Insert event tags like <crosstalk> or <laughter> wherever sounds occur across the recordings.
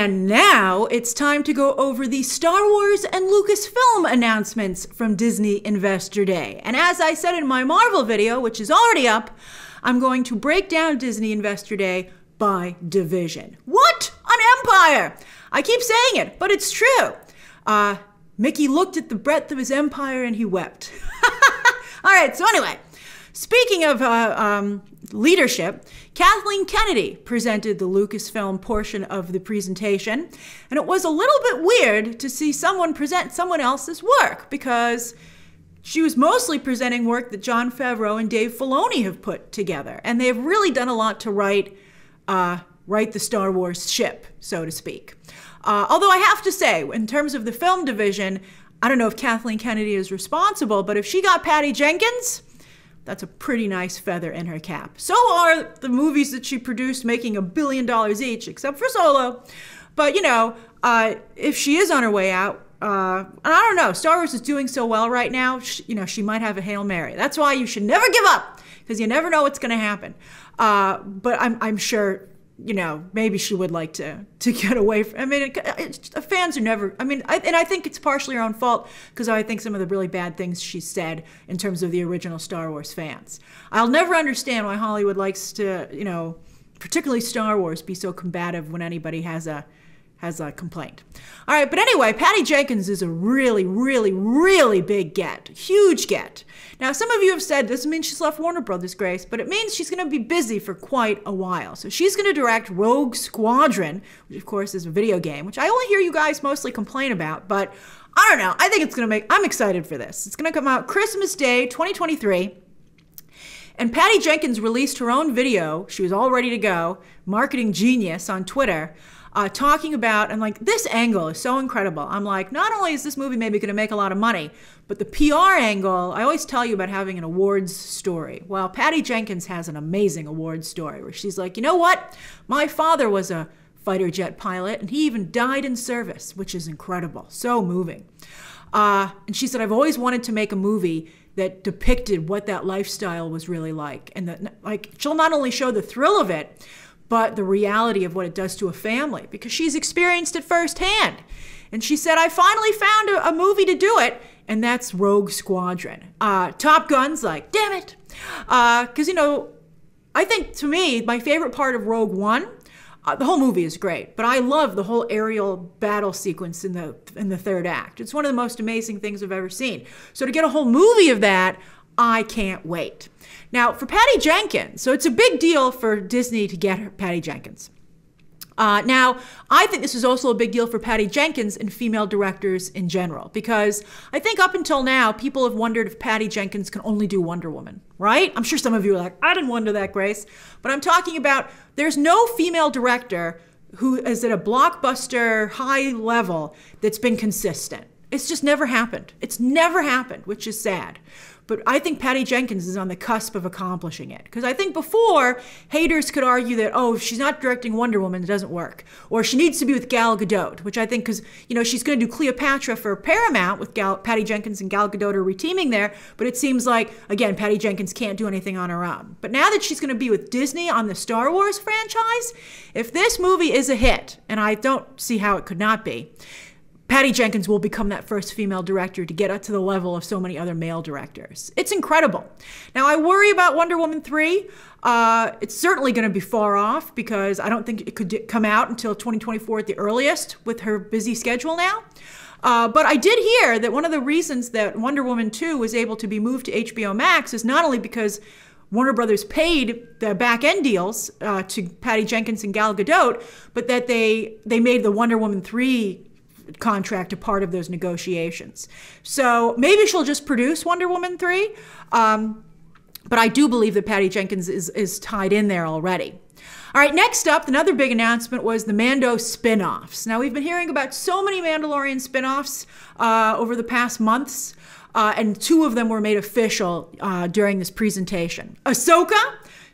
And now it's time to go over the Star Wars and Lucasfilm announcements from Disney Investor Day. And as I said in my Marvel video, which is already up, I'm going to break down Disney Investor Day by division. What? An empire! I keep saying it, but it's true. Uh, Mickey looked at the breadth of his empire and he wept. <laughs> All right, so anyway, speaking of uh, um, leadership, Kathleen Kennedy presented the Lucasfilm portion of the presentation. And it was a little bit weird to see someone present someone else's work because she was mostly presenting work that John Favreau and Dave Filoni have put together. And they've really done a lot to write, uh, write the Star Wars ship, so to speak. Uh, although I have to say, in terms of the film division, I don't know if Kathleen Kennedy is responsible, but if she got Patty Jenkins, that's a pretty nice feather in her cap. So are the movies that she produced, making a billion dollars each, except for Solo. But you know, uh, if she is on her way out, uh, I don't know. Star Wars is doing so well right now. She, you know, she might have a hail mary. That's why you should never give up because you never know what's going to happen. Uh, but I'm, I'm sure you know, maybe she would like to to <laughs> get away. From, I mean, it, it, fans are never. I mean, I, and I think it's partially her own fault because I think some of the really bad things she said in terms of the original Star Wars fans. I'll never understand why Hollywood likes to, you know, particularly Star Wars, be so combative when anybody has a has a complained. All right, but anyway, Patty Jenkins is a really, really, really big get, huge get. Now, some of you have said this means she's left Warner Brothers, Grace, but it means she's going to be busy for quite a while. So she's going to direct Rogue Squadron, which of course is a video game, which I only hear you guys mostly complain about, but I don't know. I think it's going to make, I'm excited for this. It's going to come out Christmas Day 2023. And Patty Jenkins released her own video. She was all ready to go, marketing genius on Twitter uh, talking about, and like, this angle is so incredible. I'm like, not only is this movie maybe going to make a lot of money, but the PR angle, I always tell you about having an awards story. Well, Patty Jenkins has an amazing awards story where she's like, you know what? My father was a fighter jet pilot and he even died in service, which is incredible. So moving. Uh, and she said, I've always wanted to make a movie that depicted what that lifestyle was really like. And that, like, she'll not only show the thrill of it, but the reality of what it does to a family because she's experienced it firsthand. And she said, I finally found a, a movie to do it, and that's Rogue Squadron. Uh, Top Gun's like, damn it. Because, uh, you know, I think to me, my favorite part of Rogue One. Uh, the whole movie is great, but I love the whole aerial battle sequence in the in the third act. It's one of the most amazing things I've ever seen. So to get a whole movie of that, I can't wait. Now, for Patty Jenkins, so it's a big deal for Disney to get her, Patty Jenkins. Uh, now, I think this is also a big deal for Patty Jenkins and female directors in general, because I think up until now, people have wondered if Patty Jenkins can only do Wonder Woman, right? I'm sure some of you are like, I didn't wonder that, Grace. But I'm talking about there's no female director who is at a blockbuster high level that's been consistent. It's just never happened. It's never happened, which is sad. But I think Patty Jenkins is on the cusp of accomplishing it. Because I think before, haters could argue that, oh, if she's not directing Wonder Woman, it doesn't work. Or she needs to be with Gal Gadot, which I think, because, you know, she's going to do Cleopatra for Paramount with Gal, Patty Jenkins and Gal Gadot are reteaming there. But it seems like, again, Patty Jenkins can't do anything on her own. But now that she's going to be with Disney on the Star Wars franchise, if this movie is a hit, and I don't see how it could not be, Patty Jenkins will become that first female director to get up to the level of so many other male directors. It's incredible. Now, I worry about Wonder Woman 3. Uh, it's certainly going to be far off because I don't think it could come out until 2024 at the earliest with her busy schedule now. Uh, but I did hear that one of the reasons that Wonder Woman 2 was able to be moved to HBO Max is not only because Warner Brothers paid the back end deals uh, to Patty Jenkins and Gal Gadot, but that they they made the Wonder Woman 3 contract a part of those negotiations. So maybe she'll just produce Wonder Woman 3. Um, but I do believe that Patty Jenkins is, is tied in there already. All right, next up, another big announcement was the Mando spin offs. Now, we've been hearing about so many Mandalorian spin offs uh, over the past months, uh, and two of them were made official uh, during this presentation Ahsoka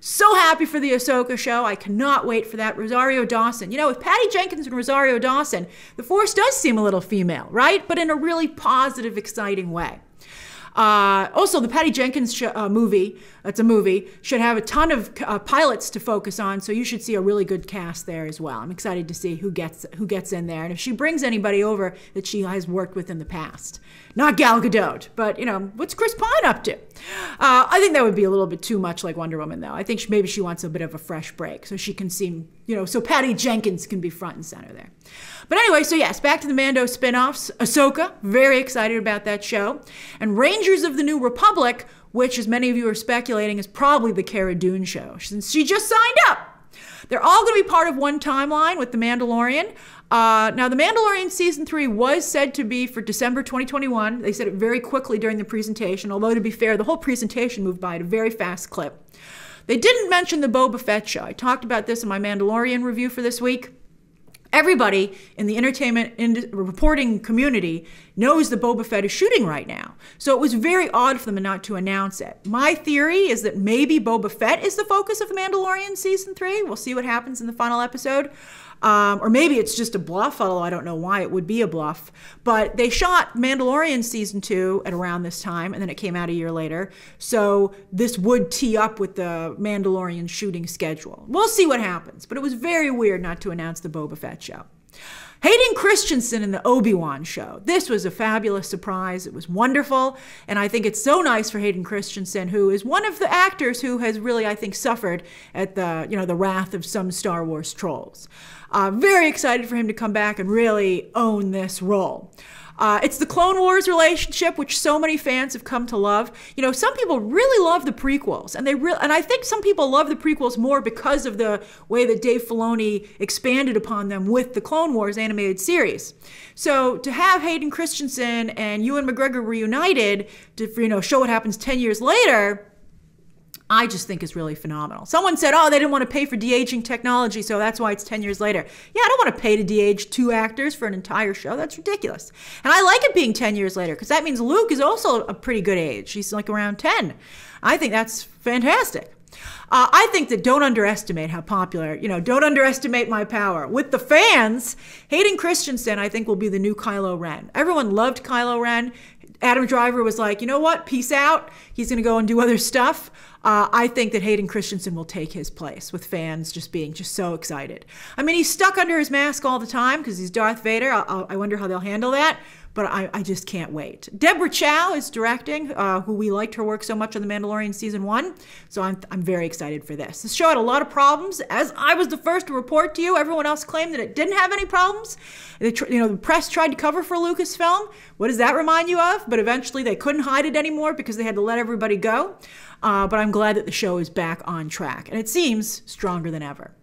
so happy for the Ahsoka show. I cannot wait for that. Rosario Dawson. You know, with Patty Jenkins and Rosario Dawson, the Force does seem a little female, right? But in a really positive, exciting way. Uh, also, the Patty Jenkins sh- uh, movie, it's a movie, should have a ton of uh, pilots to focus on, so you should see a really good cast there as well. I'm excited to see who gets who gets in there and if she brings anybody over that she has worked with in the past. Not Gal Gadot, but you know, what's Chris Pine up to? Uh, I think that would be a little bit too much like Wonder Woman, though. I think she, maybe she wants a bit of a fresh break so she can seem, you know, so Patty Jenkins can be front and center there. But anyway, so yes, back to the Mando spinoffs. Ahsoka, very excited about that show. And Rangers of the New Republic, which, as many of you are speculating, is probably the Cara Dune show, since she just signed up. They're all going to be part of one timeline with The Mandalorian. Uh, now, The Mandalorian season three was said to be for December 2021. They said it very quickly during the presentation, although, to be fair, the whole presentation moved by at a very fast clip. They didn't mention the Boba Fett show. I talked about this in my Mandalorian review for this week. Everybody in the entertainment in reporting community knows that Boba Fett is shooting right now. So it was very odd for them not to announce it. My theory is that maybe Boba Fett is the focus of The Mandalorian season three. We'll see what happens in the final episode um, or maybe it's just a bluff, although I don't know why it would be a bluff. But they shot Mandalorian season two at around this time, and then it came out a year later. So this would tee up with the Mandalorian shooting schedule. We'll see what happens, but it was very weird not to announce the Boba Fett show. Hayden Christensen in the Obi Wan show. This was a fabulous surprise. It was wonderful. And I think it's so nice for Hayden Christensen, who is one of the actors who has really, I think, suffered at the, you know, the wrath of some Star Wars trolls. Uh, very excited for him to come back and really own this role. Uh, it's the Clone Wars relationship, which so many fans have come to love. You know, some people really love the prequels, and they really, and I think some people love the prequels more because of the way that Dave Filoni expanded upon them with the Clone Wars animated series. So to have Hayden Christensen and Ewan McGregor reunited to, you know, show what happens ten years later I just think is really phenomenal. Someone said, oh, they didn't want to pay for de-aging technology, so that's why it's 10 years later. Yeah, I don't want to pay to de-age two actors for an entire show. That's ridiculous. And I like it being 10 years later because that means Luke is also a pretty good age. He's like around 10. I think that's fantastic. Uh, I think that don't underestimate how popular, you know, don't underestimate my power. With the fans, Hayden Christensen, I think, will be the new Kylo Ren. Everyone loved Kylo Ren. Adam Driver was like, you know what, peace out. He's going to go and do other stuff. Uh, I think that Hayden Christensen will take his place with fans just being just so excited. I mean, he's stuck under his mask all the time because he's Darth Vader. I, I wonder how they'll handle that but I, I just can't wait. Deborah Chow is directing, uh, who we liked her work so much on The Mandalorian season one, so I'm, I'm very excited for this. This show had a lot of problems. As I was the first to report to you, everyone else claimed that it didn't have any problems. They, you know, the press tried to cover for Lucasfilm. What does that remind you of? But eventually they couldn't hide it anymore because they had to let everybody go. Uh, but I'm glad that the show is back on track, and it seems stronger than ever.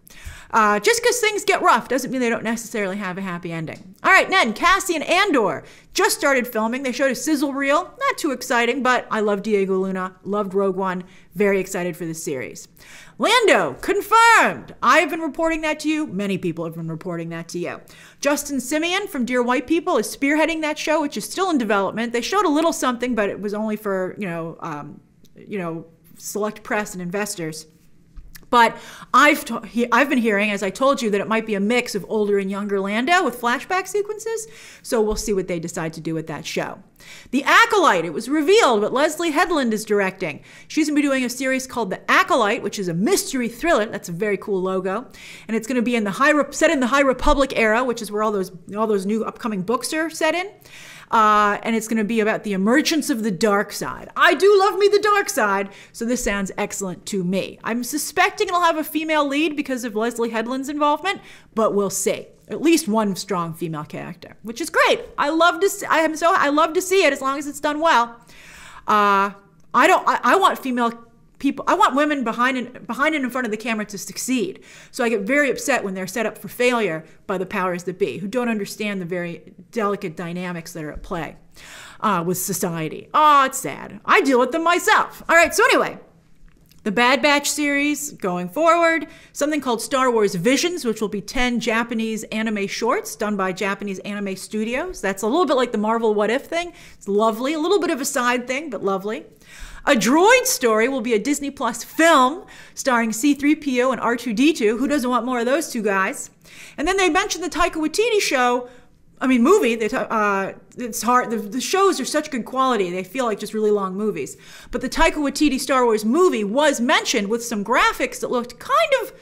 Uh, just because things get rough doesn't mean they don't necessarily have a happy ending. All right, Cassie, and Andor just started filming. They showed a sizzle reel. Not too exciting, but I love Diego Luna, loved Rogue One. Very excited for this series. Lando, confirmed. I have been reporting that to you. Many people have been reporting that to you. Justin Simeon from Dear White People is spearheading that show, which is still in development. They showed a little something, but it was only for, you know, um, you know, select press and investors. But I've i I've been hearing, as I told you, that it might be a mix of older and younger Lando with flashback sequences. So we'll see what they decide to do with that show. The Acolyte. It was revealed, but Leslie Headland is directing. She's going to be doing a series called The Acolyte, which is a mystery thriller. That's a very cool logo, and it's going to be in the High Re set in the High Republic era, which is where all those all those new upcoming books are set in uh, and it's going to be about the emergence of the dark side. I do love me the dark side, so this sounds excellent to me. I'm suspecting it'll have a female lead because of Leslie Headland's involvement, but we'll see at least one strong female character, which is great. I love to see, I am so I love to see it as long as it's done well. Uh, I don't I, I, want female people. I want women behind and behind and in front of the camera to succeed. So I get very upset when they're set up for failure by the powers that be, who don't understand the very delicate dynamics that are at play uh, with society. Oh, it's sad. I deal with them myself. All right. So anyway. The Bad Batch series going forward, something called Star Wars Visions, which will be 10 Japanese anime shorts done by Japanese anime studios. That's a little bit like the Marvel What If thing. It's lovely, a little bit of a side thing, but lovely. A droid story will be a Disney Plus film starring C3PO and R2D2. Who doesn't want more of those two guys? And then they mentioned the Taika Waititi show. I mean, movie. They uh, it's hard. The, the, shows are such good quality. They feel like just really long movies. But the Taika Waititi Star Wars movie was mentioned with some graphics that looked kind of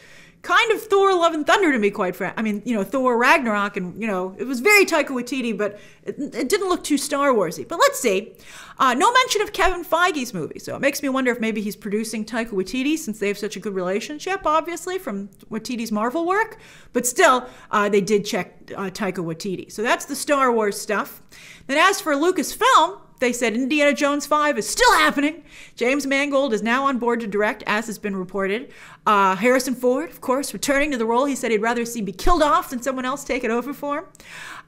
kind of Thor: Love and Thunder to me, quite frank. I mean, you know, Thor Ragnarok, and you know, it was very Taika Waititi, but it, it didn't look too Star Warsy. But let's see. Uh, no mention of Kevin Feige's movie, so it makes me wonder if maybe he's producing Taika Waititi since they have such a good relationship, obviously from Waititi's Marvel work. But still, uh, they did check uh, Taika Waititi. So that's the Star Wars stuff. Then as for Lucasfilm. They said Indiana Jones 5 is still happening. James Mangold is now on board to direct, as has been reported. Uh, Harrison Ford, of course, returning to the role he said he'd rather see be killed off than someone else take it over for him.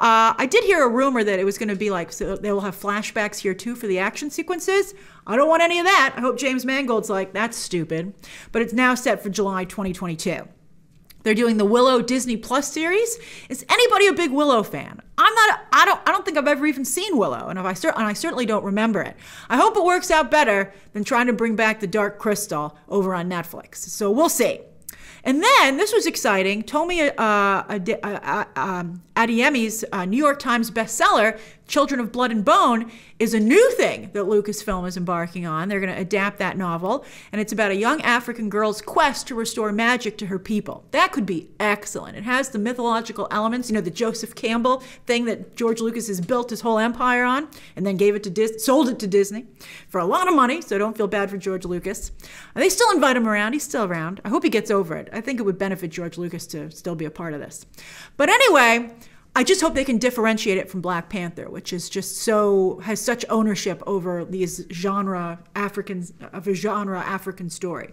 Uh, I did hear a rumor that it was going to be like, so they will have flashbacks here too for the action sequences. I don't want any of that. I hope James Mangold's like, that's stupid. But it's now set for July 2022. They're doing the Willow Disney Plus series. Is anybody a big Willow fan? I'm not. A, I don't. I don't think I've ever even seen Willow, and if I and I certainly don't remember it. I hope it works out better than trying to bring back the Dark Crystal over on Netflix. So we'll see. And then this was exciting. Tommy uh, uh, uh, um, Adiemi's uh, New York Times bestseller, Children of Blood and Bone, is a new thing that Lucasfilm is embarking on. They're going to adapt that novel, and it's about a young African girl's quest to restore magic to her people. That could be excellent. It has the mythological elements, you know, the Joseph Campbell thing that George Lucas has built his whole empire on, and then gave it to Dis- sold it to Disney for a lot of money. So don't feel bad for George Lucas. They still invite him around. He's still around. I hope he gets over it. I think it would benefit George Lucas to still be a part of this. But anyway. I just hope they can differentiate it from Black Panther, which is just so has such ownership over these genre African of a genre African story.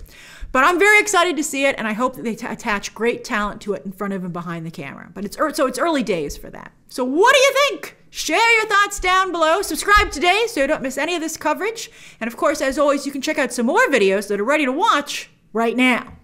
But I'm very excited to see it, and I hope that they attach great talent to it in front of and behind the camera. But it's so it's early days for that. So what do you think? Share your thoughts down below. Subscribe today so you don't miss any of this coverage. And of course, as always, you can check out some more videos that are ready to watch right now.